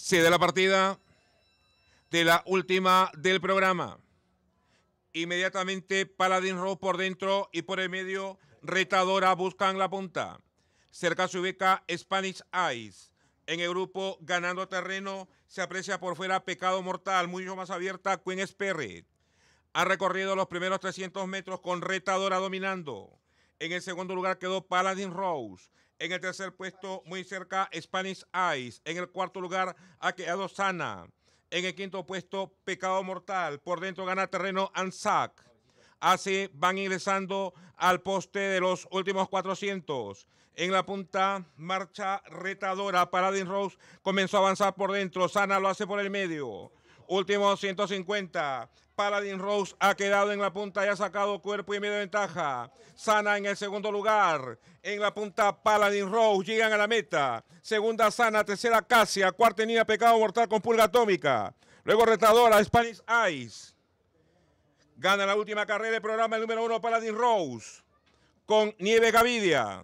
se da la partida de la última del programa. Inmediatamente Paladin Rose por dentro y por el medio Retadora buscan la punta. Cerca se ubica Spanish Eyes. En el grupo ganando terreno se aprecia por fuera Pecado Mortal, mucho más abierta Queen Sperry. Ha recorrido los primeros 300 metros con Retadora dominando. En el segundo lugar quedó Paladin Rose. En el tercer puesto, muy cerca, Spanish Ice. En el cuarto lugar ha quedado Sana. En el quinto puesto, Pecado Mortal. Por dentro gana terreno Anzac. Así van ingresando al poste de los últimos 400. En la punta, marcha retadora. Paladin Rose comenzó a avanzar por dentro. Sana lo hace por el medio. Último 150. Paladin Rose ha quedado en la punta y ha sacado cuerpo y medio de ventaja. Sana en el segundo lugar. En la punta Paladin Rose llegan a la meta. Segunda Sana, tercera Casia, cuarta niña Pecado Mortal con Pulga Atómica. Luego retadora Spanish Ice. Gana la última carrera del programa el número uno Paladin Rose con Nieve Gavidia.